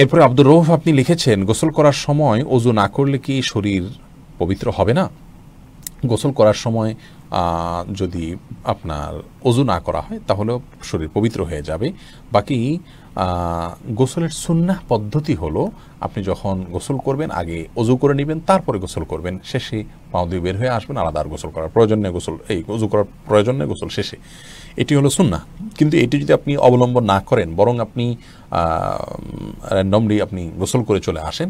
এরপরে আব্দুর রহুফ আপনি লিখেছেন গোসল করার সময় ওজু না করলে কি শরীর পবিত্র হবে না গোসল করার সময় যদি আপনার অজু না করা হয় তাহলেও শরীর পবিত্র হয়ে যাবে বাকি গোসলের সুন্নাহ পদ্ধতি হলো আপনি যখন গোসল করবেন আগে অজু করে নেবেন তারপরে গোসল করবেন শেষে পাও দিয়ে বের হয়ে আসবেন আলাদা আর গোসল করার প্রয়োজন নেই গোসল এই অজু করার প্রয়োজন নেই গোসল শেষে এটি হলো সুন্না কিন্তু এটি যদি আপনি অবলম্বন না করেন বরং আপনি র্যান্ডমলি আপনি গোসল করে চলে আসেন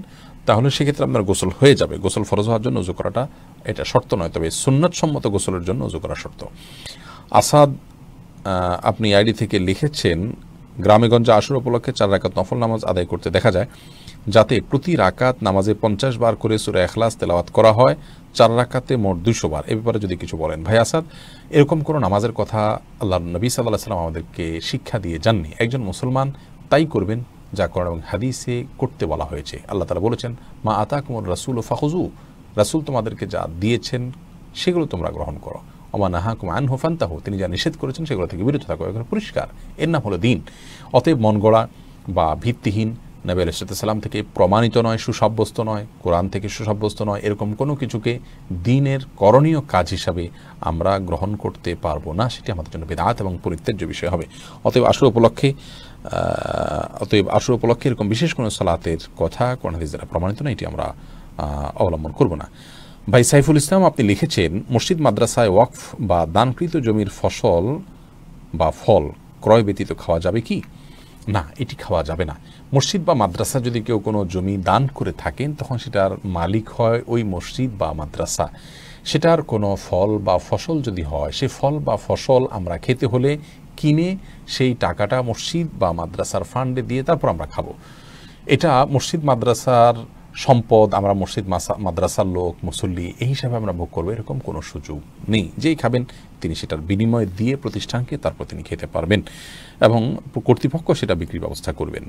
তাহলে সেক্ষেত্রে আপনার গোসল হয়ে যাবে গোসল ফরজ হওয়ার জন্য উজু করাটা এটা শর্ত নয় তবে সুন্নতসম্মত গোসলের জন্য উজু করা শর্ত আসাদ আপনি আইডি থেকে লিখেছেন গ্রামেগঞ্জে আসর উপলক্ষে চার রাকাত নফল নামাজ আদায় করতে দেখা যায় যাতে প্রতি রাকাত নামাজে পঞ্চাশ বার করে সুরে এখলাস তেলাওয়াত করা হয় চার রাকাতে মোট দুশো বার এ ব্যাপারে যদি কিছু বলেন ভাই আসাদ এরকম কোনো নামাজের কথা আল্লাহ নবী সাল্লাহ সাল্লাম আমাদেরকে শিক্ষা দিয়ে যাননি একজন মুসলমান তাই করবেন যা করার এবং হাদিসে করতে বলা হয়েছে আল্লাহ তালা বলেছেন মা আতা কুমর রাসুল ও ফাহুজু রাসুল তোমাদেরকে যা দিয়েছেন সেগুলো তোমরা গ্রহণ করো অমা নাহা কুমা আন হোফান্তাহ তিনি যা নিষেধ করেছেন সেগুলো থেকে বিরত থাকো এখন পরিষ্কার এর নাম হলো দিন অতএব মনগড়া বা ভিত্তিহীন নবী সাল্লাম থেকে প্রমাণিত নয় সুসাব্যস্ত নয় কোরআন থেকে সুসাব্যস্ত নয় এরকম কোনো কিছুকে দিনের করণীয় কাজ হিসাবে আমরা গ্রহণ করতে পারবো না সেটি আমাদের জন্য বেদাত এবং পরিত্যাজ্য বিষয় হবে অতএব আসলে উপলক্ষে অতএব আশুর উপলক্ষে এরকম বিশেষ কোনো সালাতের কথা কোন দ্বারা প্রমাণিত না এটি আমরা অবলম্বন করব না ভাই সাইফুল ইসলাম আপনি লিখেছেন মসজিদ মাদ্রাসায় ওয়াকফ বা দানকৃত জমির ফসল বা ফল ক্রয় ব্যতীত খাওয়া যাবে কি না এটি খাওয়া যাবে না মসজিদ বা মাদ্রাসা যদি কেউ কোনো জমি দান করে থাকেন তখন সেটার মালিক হয় ওই মসজিদ বা মাদ্রাসা সেটার কোনো ফল বা ফসল যদি হয় সে ফল বা ফসল আমরা খেতে হলে কিনে সেই টাকাটা মসজিদ বা মাদ্রাসার ফান্ডে দিয়ে তারপর আমরা খাবো এটা মসজিদ মাদ্রাসার সম্পদ আমরা মসজিদ মাদ্রাসার লোক মুসল্লি এই হিসাবে আমরা ভোগ করবো এরকম কোনো সুযোগ নেই যেই খাবেন তিনি সেটার বিনিময় দিয়ে প্রতিষ্ঠানকে তারপর তিনি খেতে পারবেন এবং কর্তৃপক্ষ সেটা বিক্রির ব্যবস্থা করবেন